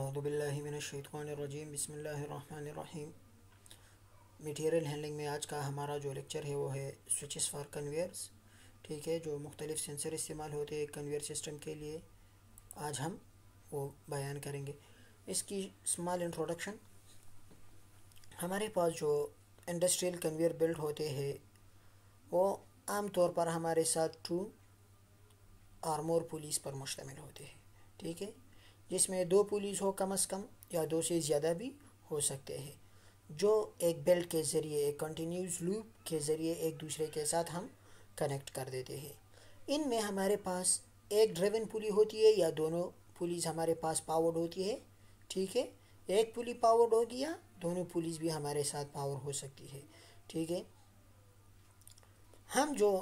अज़बिल्लिमिनशैतरजीम बसमीम material handling में आज का हमारा जो लेक्चर है वो है स्विचेस फॉर कन्वेयर्स ठीक है जो मुख्तलिफ सेंसर इस्तेमाल होते हैं कन्वेयर सिस्टम के लिए आज हम वो बयान करेंगे इसकी स्मॉल इंट्रोडक्शन हमारे पास जो इंडस्ट्रियल कन्वेयर बेल्ट होते हैं वो आम तौर पर हमारे साथ टू आर्मोर पुलिस पर मुश्तमिल होते हैं ठीक है जिसमें दो पुलिस हो कम अज़ कम या दो से ज़्यादा भी हो सकते हैं जो एक बेल्ट के ज़रिए एक कंटिन्यूस लूप के ज़रिए एक दूसरे के साथ हम कनेक्ट कर देते हैं इनमें हमारे पास एक ड्रेवन पुली होती है या दोनों पुलिस हमारे पास पावर्ड होती है ठीक है एक पुली पावर्ड होगी या दोनों पुलिस भी हमारे साथ पावर हो सकती है ठीक है हम जो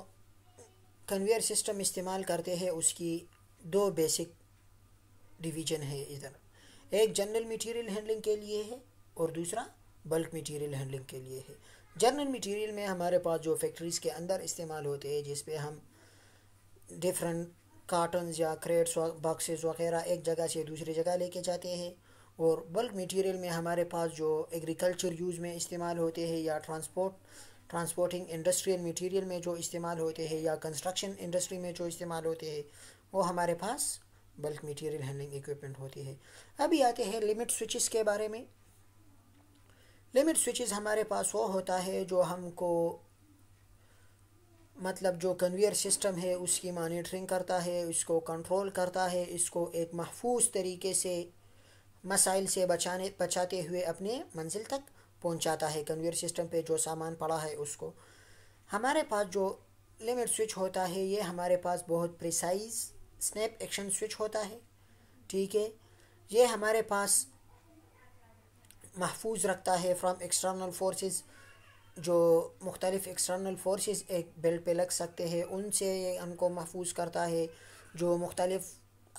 कन्वेयर सिस्टम इस्तेमाल करते हैं उसकी दो बेसिक डिवीजन है इधर एक जनरल मटेरियल हैंडलिंग के लिए है और दूसरा बल्क मटेरियल हैंडलिंग के लिए है जनरल मटेरियल में हमारे पास जो फैक्ट्रीज़ के अंदर इस्तेमाल होते हैं जिस पे हम डिफरेंट कार्टन या क्रेट्स बॉक्सेस वगैरह एक जगह से दूसरी जगह लेके जाते हैं और बल्क मटेरियल में हमारे पास जो एग्रीकल्चर यूज़ में इस्तेमाल होते हैं या ट्रांसपोर्ट ट्रांसपोर्टिंग इंडस्ट्रियल मटेरियल में जो इस्तेमाल होते हैं या कंस्ट्रक्शन इंडस्ट्री में जो इस्तेमाल होते हैं वो हमारे पास बल्क मटेरियल हैंडलिंग इक्विपमेंट होती है अभी आते हैं लिमिट स्विचेस के बारे में लिमिट स्विचेस हमारे पास वो होता है जो हमको मतलब जो कन्वेयर सिस्टम है उसकी मॉनिटरिंग करता है उसको कंट्रोल करता है इसको एक महफूज तरीके से मसाइल से बचाने बचाते हुए अपने मंजिल तक पहुंचाता है कन्वेयर सिस्टम पे जो सामान पड़ा है उसको हमारे पास जो लिमिट स्विच होता है ये हमारे पास बहुत प्रिसाइज़ स्नैप एक्शन स्विच होता है ठीक है ये हमारे पास महफूज रखता है फ्राम एक्सटर्नल फोर्सेस जो मुख्तलिफ एक्सटर्नल फोर्सेस एक बेल्ट पे लग सकते हैं उनसे ये हमको महफूज करता है जो मुख्तलिफ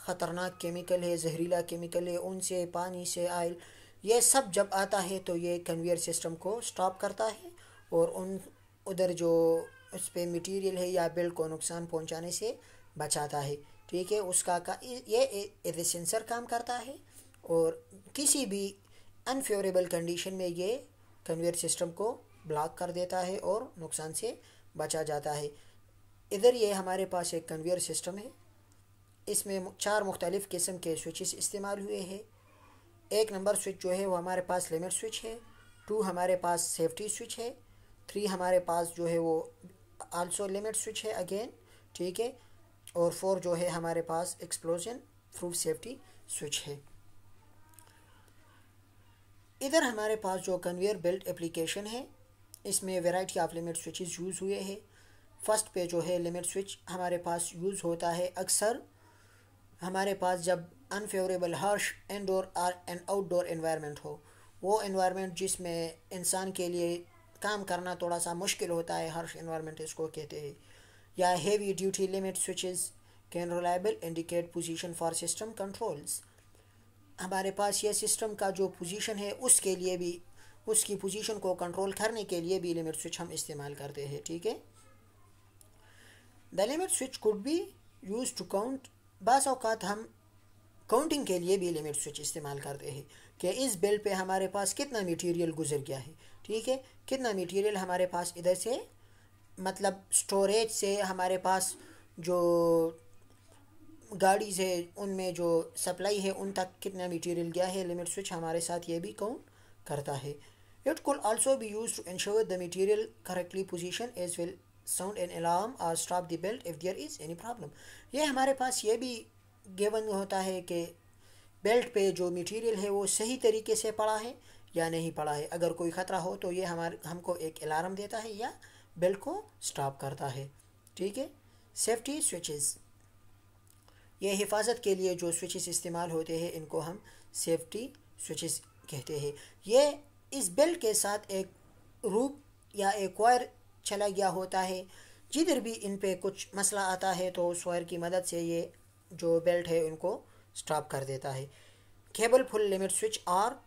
ख़तरनाक केमिकल है जहरीला केमिकल है उनसे पानी से आयल ये सब जब आता है तो ये कन्वेयर सिस्टम को स्टॉप करता है और उन उधर जो उस पर मटीरियल है या बेल्ट को नुकसान पहुँचाने से बचाता है ठीक है उसका का ये एफिशेंसर काम करता है और किसी भी अनफेवरेबल कंडीशन में ये कन्वेयर सिस्टम को ब्लॉक कर देता है और नुकसान से बचा जाता है इधर ये हमारे पास एक कन्वेयर सिस्टम है इसमें चार मुख्तलिफ़ किस्म के स्विचेस इस्तेमाल हुए हैं एक नंबर स्विच जो है वो हमारे पास लिमिट स्विच है टू हमारे पास सेफ्टी स्विच है थ्री हमारे पास जो है वो आल्सो लिमिट स्विच है अगेन ठीक है और फोर जो है हमारे पास एक्सप्लोजन प्रूफ सेफ्टी स्विच है इधर हमारे पास जो कन्वेयर बेल्ट एप्लीकेशन है इसमें variety of limit switches use हुए हैं फर्स्ट पे जो है लिमिट स्विच हमारे पास यूज़ होता है अक्सर हमारे पास जब अनफेवरेबल हार्श इनडोर और एंड आउटडोर इन्वायरमेंट हो वो इन्वायरमेंट जिसमें इंसान के लिए काम करना थोड़ा सा मुश्किल होता है हार्श इन्वायरमेंट इसको कहते हैं या heavy duty limit switches can reliable indicate position for system controls हमारे पास यह सिस्टम का जो पोजीशन है उसके लिए भी उसकी पोजीशन को कंट्रोल करने के लिए भी लिमिट स्विच हम इस्तेमाल करते हैं ठीक है the limit switch could be use to count बस अवकात हम काउंटिंग के लिए भी लिमिट स्विच इस्तेमाल करते हैं कि इस बिल पे हमारे पास कितना मटेरियल गुजर गया है ठीक है कितना मटेरियल हमारे पास इधर से मतलब स्टोरेज से हमारे पास जो गाड़ीज़ है उनमें जो सप्लाई है उन तक कितना मटेरियल गया है लिमिट स्विच हमारे साथ ये भी काउंट करता है it could also be use to ensure the material correctly position as well sound an alarm और stop the belt if there is any problem ये हमारे पास ये भी गेवन होता है कि बेल्ट पे जो मटेरियल है वो सही तरीके से पड़ा है या नहीं पड़ा है अगर कोई ख़तरा हो तो ये हमारे हमको एक अलार्म देता है या बेल को स्टॉप करता है ठीक है सेफ्टी स्विचेस ये हिफाजत के लिए जो स्विचेस इस्तेमाल होते हैं इनको हम सेफ्टी स्विचेस कहते हैं ये इस बेल के साथ एक रूप या एक वायर चला गया होता है जिधर भी इन पर कुछ मसला आता है तो उस वायर की मदद से ये जो बेल्ट है उनको स्टॉप कर देता है केबल फुल लिमिट स्विच और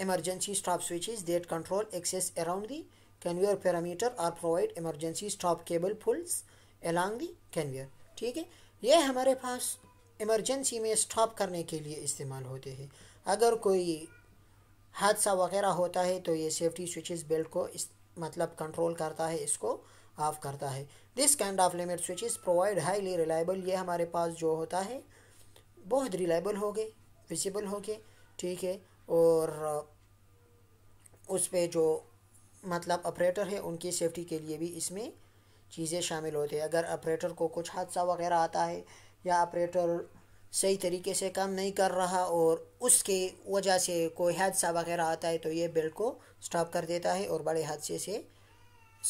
emergency stop switches that control access around the conveyor parameter are provide emergency stop cable pulls along the conveyor ठीक है ये हमारे पास इमरजेंसी में स्टॉप करने के लिए इस्तेमाल होते हैं अगर कोई हादसा वगैरह होता है तो ये सेफ्टी स्विचेस बेल्ट को इस मतलब कंट्रोल करता है इसको ऑफ करता है this kind of limit switches provide highly reliable ये हमारे पास जो होता है बहुत रिलायबल हो गए विजिबल हो गए ठीक है और उस पर जो मतलब ऑपरेटर है उनकी सेफ्टी के लिए भी इसमें चीज़ें शामिल होती है अगर ऑपरेटर को कुछ हादसा वगैरह आता है या ऑपरेटर सही तरीके से काम नहीं कर रहा और उसके वजह से कोई हादसा वगैरह आता है तो ये बेल्ट को स्टॉप कर देता है और बड़े हादसे से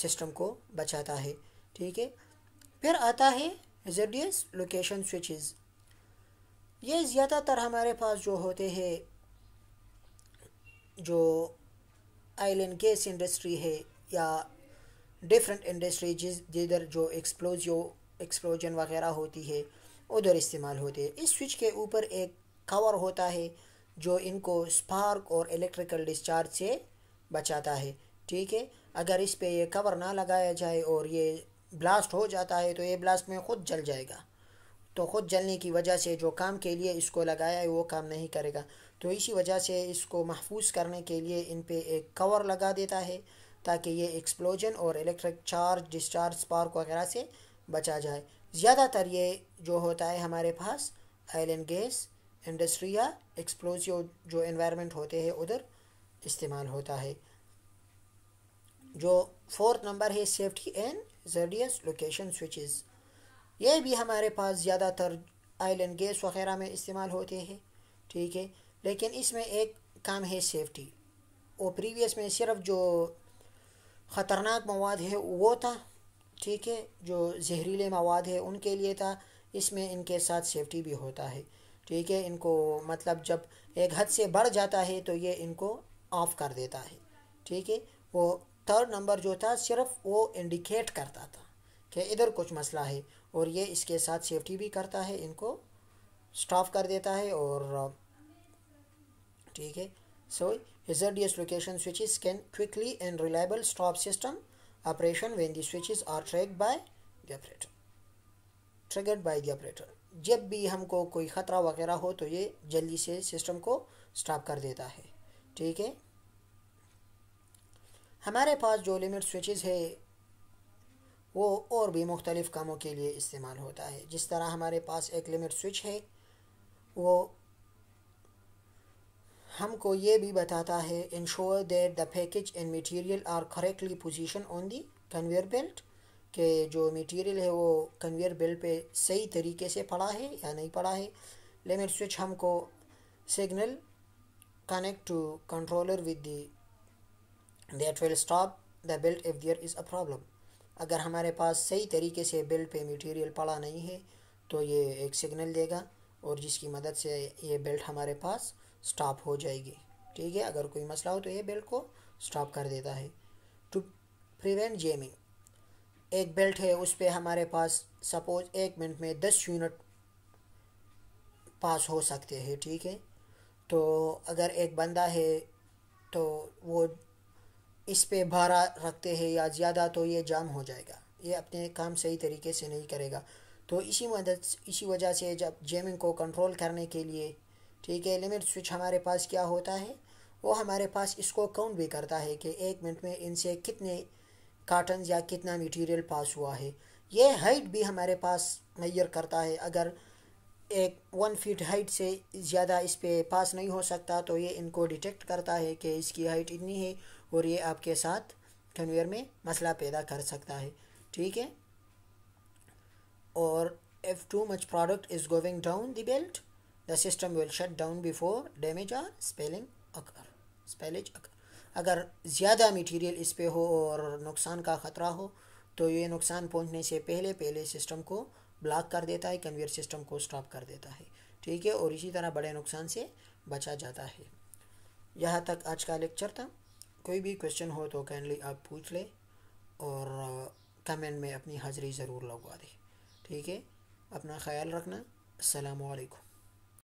सिस्टम को बचाता है ठीक है फिर आता है जेडियस लोकेशन स्विचेस ये ज़्यादातर हमारे पास जो होते हैं जो आयल एंड गैस इंडस्ट्री है या डिफरेंट इंडस्ट्री जिस जिधर जो एक्सप्लोज एक्सप्लोजन वगैरह होती है उधर इस्तेमाल होते हैं इस स्विच के ऊपर एक कवर होता है जो इनको स्पार्क और इलेक्ट्रिकल डिस्चार्ज से बचाता है ठीक है अगर इस पर यह कवर ना लगाया जाए और ये ब्लास्ट हो जाता है तो ये ब्लास्ट में ख़ुद जल जाएगा तो ख़ुद जलने की वजह से जो काम के लिए इसको लगाया है वो काम नहीं करेगा तो इसी वजह से इसको महफूज करने के लिए इन पर एक कवर लगा देता है ताकि ये एक्सप्लोजन और इलेक्ट्रिक चार्ज डिस्चार्ज स्पार्क वगैरह से बचा जाए ज़्यादातर ये जो होता है हमारे पास आयल एंड गैस इंडस्ट्री या एक्सप्लोजिव जो इन्वायरमेंट होते हैं उधर इस्तेमाल होता है जो फोर्थ नंबर है safety and hazardous location switches ये भी हमारे पास ज़्यादातर आयल एंड गैस वगैरह में इस्तेमाल होते हैं ठीक है लेकिन इसमें एक काम है सेफ्टी वो प्रीवियस में सिर्फ जो ख़तरनाक मवाद है वो था ठीक है जो जहरीले मवाद है उनके लिए था इसमें इनके साथ सेफ्टी भी होता है ठीक है इनको मतलब जब एक हद से बढ़ जाता है तो ये इनको ऑफ कर देता है ठीक है वो थर्ड नंबर जो था सिर्फ वो इंडिकेट करता था कि इधर कुछ मसला है और ये इसके साथ सेफ्टी भी करता है इनको स्टॉप कर देता है और ठीक है so hazardous location switches can quickly and reliable stop system operation when the switches are track by the operator triggered by the operator जब भी हमको कोई ख़तरा वगैरह हो तो ये जल्दी से सिस्टम को स्टॉप कर देता है ठीक है हमारे पास जो लिमिट स्विचेस है वो और भी मुख्तलिफ़ कामों के लिए इस्तेमाल होता है जिस तरह हमारे पास एक लिमिट स्विच है वो हमको ये भी बताता है ensure that the package and material are correctly position on the conveyor belt के जो मटेरियल है वो कन्वेयर बेल्ट पे सही तरीके से पड़ा है या नहीं पड़ा है लिमिट स्विच हमको signal connect to controller with the that will stop the belt if there is a problem अगर हमारे पास सही तरीके से बेल्ट पे मटेरियल पड़ा नहीं है तो ये एक सिग्नल देगा और जिसकी मदद से ये बेल्ट हमारे पास स्टॉप हो जाएगी ठीक है अगर कोई मसला हो तो ये बेल्ट को स्टॉप कर देता है टू प्रिवेंट जेमिंग एक बेल्ट है उस पर हमारे पास सपोज एक मिनट में दस यूनिट पास हो सकते हैं ठीक है तो अगर एक बंदा है तो वो इस पे भारा रखते हैं या ज़्यादा तो ये जाम हो जाएगा ये अपने काम सही तरीके से नहीं करेगा तो इसी मदद इसी वजह से जब जेमिंग को कंट्रोल करने के लिए ठीक है लिमिट स्विच हमारे पास क्या होता है वो हमारे पास इसको काउंट भी करता है कि एक मिनट में इनसे कितने काटन या कितना मटेरियल पास हुआ है ये हाइट भी हमारे पास मैयर करता है अगर एक वन फीट हाइट से ज़्यादा इस पर पास नहीं हो सकता तो ये इनको डिटेक्ट करता है कि इसकी हाइट इतनी है और ये आपके साथ कन्वेयर में मसला पैदा कर सकता है ठीक है or if too much product is going down the belt the system will shut down before damage or spelling occur spellage occur अगर ज़्यादा मटेरियल इस पे हो और नुकसान का ख़तरा हो तो ये नुकसान पहुंचने से पहले पहले सिस्टम को ब्लॉक कर देता है कन्वेयर सिस्टम को स्टॉप कर देता है ठीक है और इसी तरह बड़े नुकसान से बचा जाता है यहाँ तक आज का लेक्चर था कोई भी क्वेश्चन हो तो काइंडली आप पूछ लें और कमेंट uh, में अपनी हाज़िरी ज़रूर लगवा दें ठीक है अपना ख्याल रखना असलकम